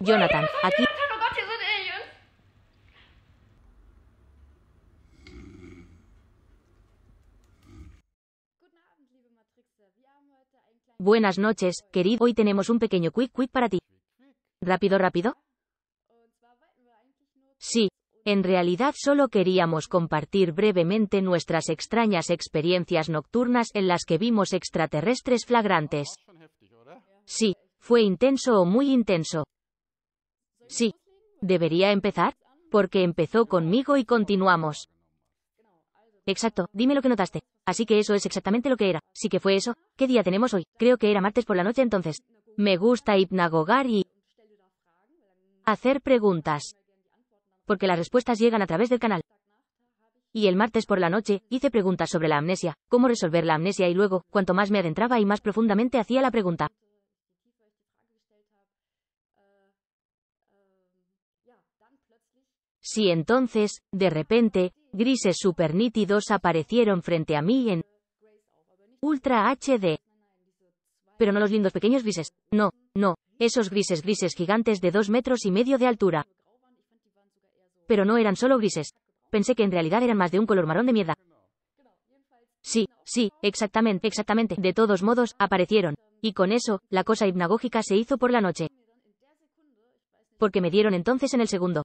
Jonathan, aquí. Buenas noches, querido. Hoy tenemos un pequeño quick quick para ti. ¿Rápido, rápido? Sí, en realidad solo queríamos compartir brevemente nuestras extrañas experiencias nocturnas en las que vimos extraterrestres flagrantes. Sí, fue intenso o muy intenso. Sí. Debería empezar, porque empezó conmigo y continuamos. Exacto, dime lo que notaste. Así que eso es exactamente lo que era. Sí que fue eso. ¿Qué día tenemos hoy? Creo que era martes por la noche entonces. Me gusta hipnagogar y hacer preguntas. Porque las respuestas llegan a través del canal. Y el martes por la noche, hice preguntas sobre la amnesia, cómo resolver la amnesia y luego, cuanto más me adentraba y más profundamente hacía la pregunta, Si entonces, de repente, grises nítidos aparecieron frente a mí en Ultra HD. Pero no los lindos pequeños grises, no, no, esos grises grises gigantes de dos metros y medio de altura. Pero no eran solo grises. Pensé que en realidad eran más de un color marrón de mierda. Sí, sí, exactamente, exactamente. De todos modos, aparecieron. Y con eso, la cosa hipnagógica se hizo por la noche. Porque me dieron entonces en el segundo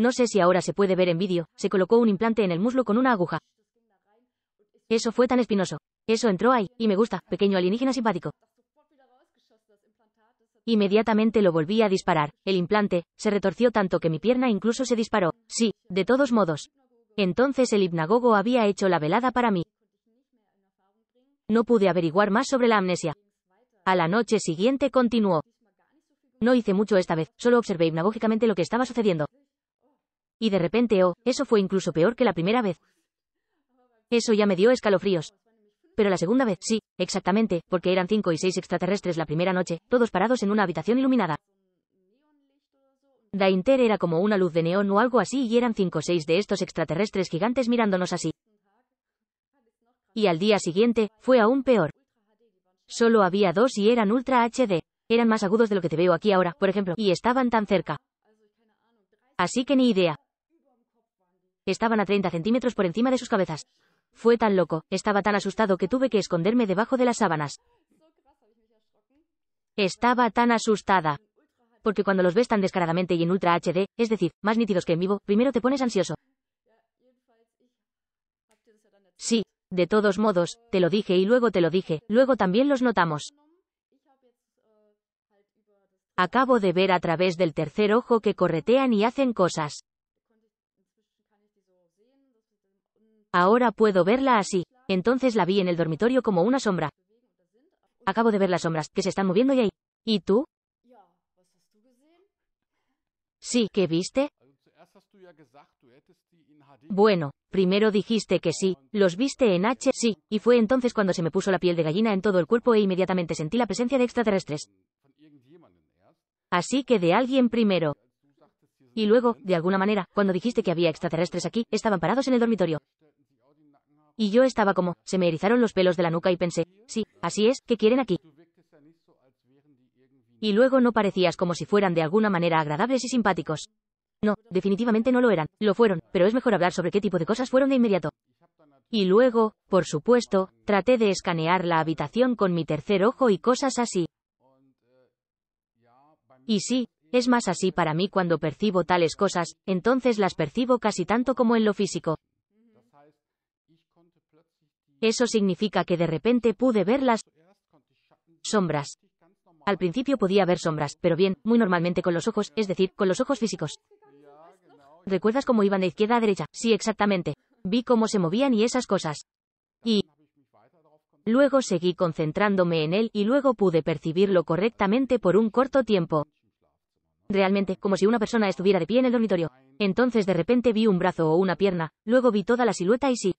no sé si ahora se puede ver en vídeo, se colocó un implante en el muslo con una aguja. Eso fue tan espinoso. Eso entró ahí, y me gusta, pequeño alienígena simpático. Inmediatamente lo volví a disparar. El implante se retorció tanto que mi pierna incluso se disparó. Sí, de todos modos. Entonces el hipnagogo había hecho la velada para mí. No pude averiguar más sobre la amnesia. A la noche siguiente continuó. No hice mucho esta vez, solo observé hipnagógicamente lo que estaba sucediendo. Y de repente, oh, eso fue incluso peor que la primera vez. Eso ya me dio escalofríos. Pero la segunda vez, sí, exactamente, porque eran cinco y seis extraterrestres la primera noche, todos parados en una habitación iluminada. Dainter era como una luz de neón o algo así y eran cinco o seis de estos extraterrestres gigantes mirándonos así. Y al día siguiente, fue aún peor. Solo había dos y eran ultra HD. Eran más agudos de lo que te veo aquí ahora, por ejemplo, y estaban tan cerca. Así que ni idea estaban a 30 centímetros por encima de sus cabezas. Fue tan loco, estaba tan asustado que tuve que esconderme debajo de las sábanas. Estaba tan asustada. Porque cuando los ves tan descaradamente y en Ultra HD, es decir, más nítidos que en vivo, primero te pones ansioso. Sí, de todos modos, te lo dije y luego te lo dije, luego también los notamos. Acabo de ver a través del tercer ojo que corretean y hacen cosas. Ahora puedo verla así. Entonces la vi en el dormitorio como una sombra. Acabo de ver las sombras que se están moviendo y ahí. ¿Y tú? Sí, ¿qué viste? Bueno, primero dijiste que sí, los viste en H, sí, y fue entonces cuando se me puso la piel de gallina en todo el cuerpo e inmediatamente sentí la presencia de extraterrestres. Así que de alguien primero. Y luego, de alguna manera, cuando dijiste que había extraterrestres aquí, estaban parados en el dormitorio. Y yo estaba como, se me erizaron los pelos de la nuca y pensé, sí, así es, ¿qué quieren aquí? Y luego no parecías como si fueran de alguna manera agradables y simpáticos. No, definitivamente no lo eran, lo fueron, pero es mejor hablar sobre qué tipo de cosas fueron de inmediato. Y luego, por supuesto, traté de escanear la habitación con mi tercer ojo y cosas así. Y sí, es más así para mí cuando percibo tales cosas, entonces las percibo casi tanto como en lo físico. Eso significa que de repente pude ver las sombras. Al principio podía ver sombras, pero bien, muy normalmente con los ojos, es decir, con los ojos físicos. ¿Recuerdas cómo iban de izquierda a derecha? Sí, exactamente. Vi cómo se movían y esas cosas. Y luego seguí concentrándome en él y luego pude percibirlo correctamente por un corto tiempo realmente, como si una persona estuviera de pie en el dormitorio. Entonces de repente vi un brazo o una pierna, luego vi toda la silueta y sí.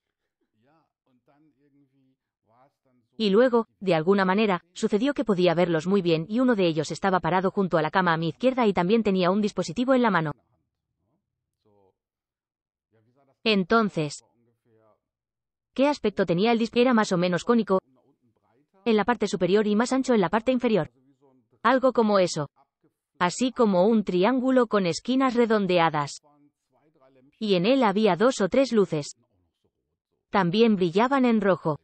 Y luego, de alguna manera, sucedió que podía verlos muy bien y uno de ellos estaba parado junto a la cama a mi izquierda y también tenía un dispositivo en la mano. Entonces, ¿qué aspecto tenía el dispositivo? Era más o menos cónico en la parte superior y más ancho en la parte inferior. Algo como eso así como un triángulo con esquinas redondeadas. Y en él había dos o tres luces. También brillaban en rojo.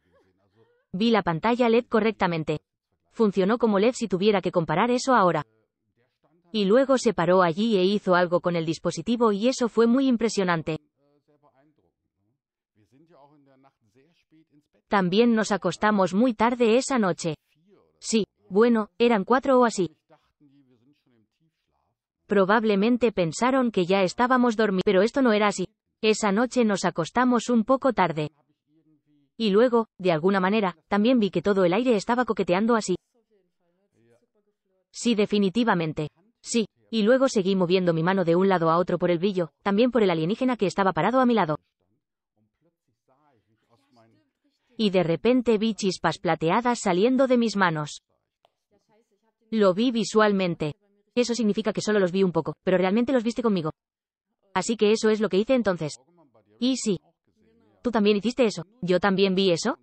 Vi la pantalla LED correctamente. Funcionó como LED si tuviera que comparar eso ahora. Y luego se paró allí e hizo algo con el dispositivo y eso fue muy impresionante. También nos acostamos muy tarde esa noche. Sí, bueno, eran cuatro o así. Probablemente pensaron que ya estábamos dormidos, pero esto no era así. Esa noche nos acostamos un poco tarde. Y luego, de alguna manera, también vi que todo el aire estaba coqueteando así. Sí, definitivamente. Sí. Y luego seguí moviendo mi mano de un lado a otro por el brillo, también por el alienígena que estaba parado a mi lado. Y de repente vi chispas plateadas saliendo de mis manos. Lo vi visualmente. Eso significa que solo los vi un poco, pero realmente los viste conmigo. Así que eso es lo que hice entonces. Y sí. ¿Tú también hiciste eso? ¿Yo también vi eso?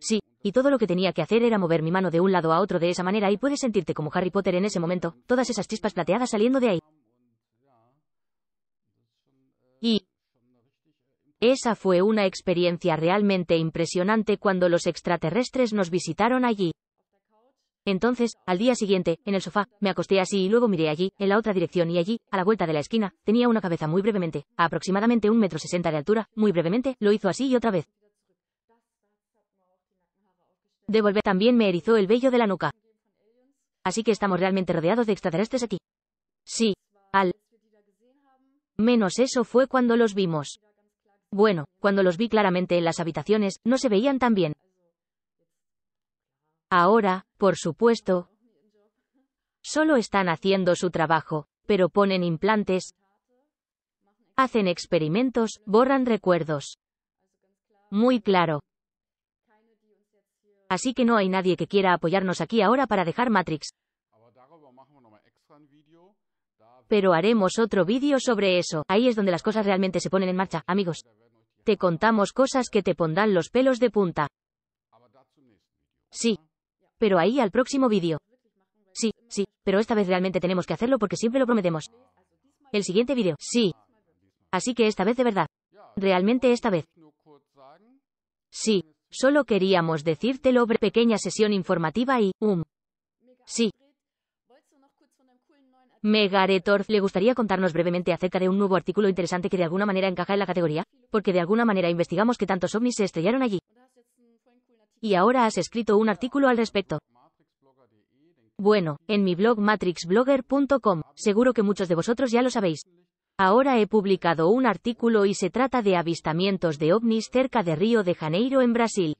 Sí, y todo lo que tenía que hacer era mover mi mano de un lado a otro de esa manera y puedes sentirte como Harry Potter en ese momento, todas esas chispas plateadas saliendo de ahí. Y esa fue una experiencia realmente impresionante cuando los extraterrestres nos visitaron allí. Entonces, al día siguiente, en el sofá, me acosté así y luego miré allí, en la otra dirección y allí, a la vuelta de la esquina, tenía una cabeza muy brevemente, aproximadamente un metro sesenta de altura, muy brevemente, lo hizo así y otra vez. Devolver también me erizó el vello de la nuca. Así que estamos realmente rodeados de extraterrestres aquí. Sí. Al menos eso fue cuando los vimos. Bueno, cuando los vi claramente en las habitaciones, no se veían tan bien. Ahora, por supuesto, solo están haciendo su trabajo, pero ponen implantes, hacen experimentos, borran recuerdos. Muy claro. Así que no hay nadie que quiera apoyarnos aquí ahora para dejar Matrix. Pero haremos otro vídeo sobre eso. Ahí es donde las cosas realmente se ponen en marcha, amigos. Te contamos cosas que te pondrán los pelos de punta. Sí pero ahí al próximo vídeo. Sí, sí, pero esta vez realmente tenemos que hacerlo porque siempre lo prometemos. El siguiente vídeo, sí. Así que esta vez de verdad. Realmente esta vez. Sí, solo queríamos decírtelo, pequeña sesión informativa y, um. Sí. Megaretorf, ¿le gustaría contarnos brevemente acerca de un nuevo artículo interesante que de alguna manera encaja en la categoría? Porque de alguna manera investigamos que tantos ovnis se estrellaron allí y ahora has escrito un artículo al respecto. Bueno, en mi blog matrixblogger.com, seguro que muchos de vosotros ya lo sabéis. Ahora he publicado un artículo y se trata de avistamientos de ovnis cerca de Río de Janeiro en Brasil.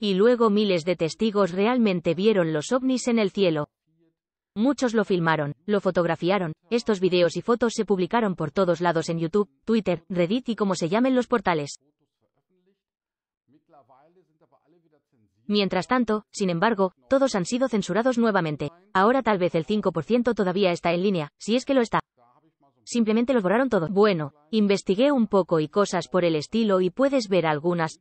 Y luego miles de testigos realmente vieron los ovnis en el cielo. Muchos lo filmaron, lo fotografiaron, estos videos y fotos se publicaron por todos lados en YouTube, Twitter, Reddit y como se llamen los portales. Mientras tanto, sin embargo, todos han sido censurados nuevamente. Ahora tal vez el 5% todavía está en línea, si es que lo está. Simplemente los borraron todo. Bueno, investigué un poco y cosas por el estilo y puedes ver algunas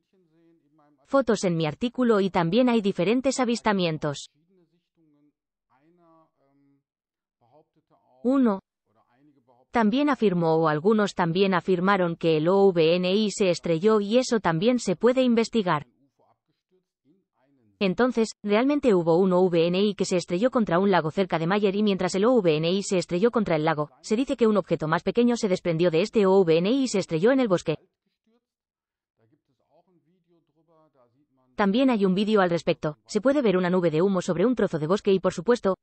fotos en mi artículo y también hay diferentes avistamientos. uno También afirmó o algunos también afirmaron que el OVNI se estrelló y eso también se puede investigar. Entonces, realmente hubo un OVNI que se estrelló contra un lago cerca de Mayer y mientras el OVNI se estrelló contra el lago, se dice que un objeto más pequeño se desprendió de este OVNI y se estrelló en el bosque. También hay un vídeo al respecto. Se puede ver una nube de humo sobre un trozo de bosque y por supuesto,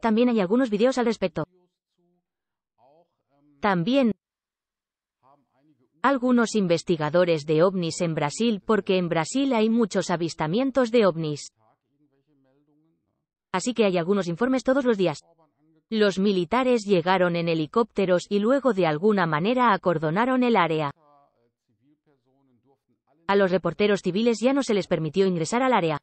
también hay algunos videos al respecto. También algunos investigadores de ovnis en Brasil porque en Brasil hay muchos avistamientos de ovnis. Así que hay algunos informes todos los días. Los militares llegaron en helicópteros y luego de alguna manera acordonaron el área. A los reporteros civiles ya no se les permitió ingresar al área.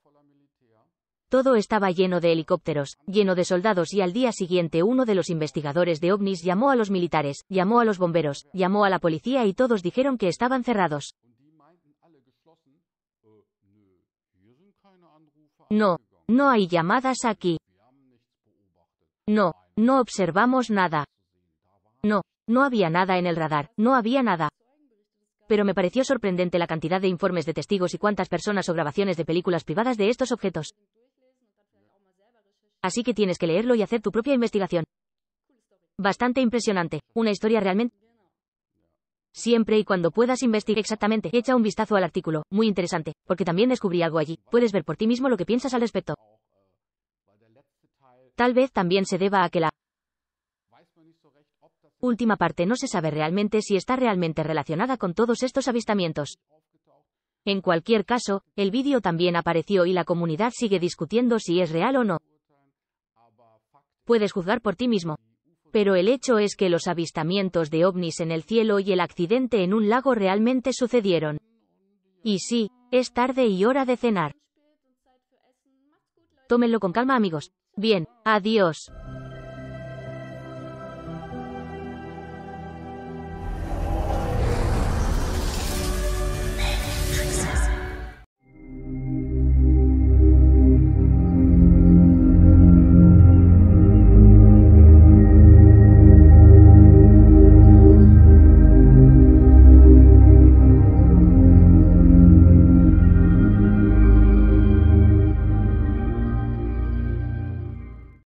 Todo estaba lleno de helicópteros, lleno de soldados y al día siguiente uno de los investigadores de ovnis llamó a los militares, llamó a los bomberos, llamó a la policía y todos dijeron que estaban cerrados. No, no hay llamadas aquí. No, no observamos nada. No, no había nada en el radar, no había nada. Pero me pareció sorprendente la cantidad de informes de testigos y cuántas personas o grabaciones de películas privadas de estos objetos así que tienes que leerlo y hacer tu propia investigación. Bastante impresionante. Una historia realmente... Siempre y cuando puedas investigar exactamente, echa un vistazo al artículo, muy interesante, porque también descubrí algo allí, puedes ver por ti mismo lo que piensas al respecto. Tal vez también se deba a que la última parte no se sabe realmente si está realmente relacionada con todos estos avistamientos. En cualquier caso, el vídeo también apareció y la comunidad sigue discutiendo si es real o no puedes juzgar por ti mismo. Pero el hecho es que los avistamientos de ovnis en el cielo y el accidente en un lago realmente sucedieron. Y sí, es tarde y hora de cenar. Tómenlo con calma amigos. Bien, adiós.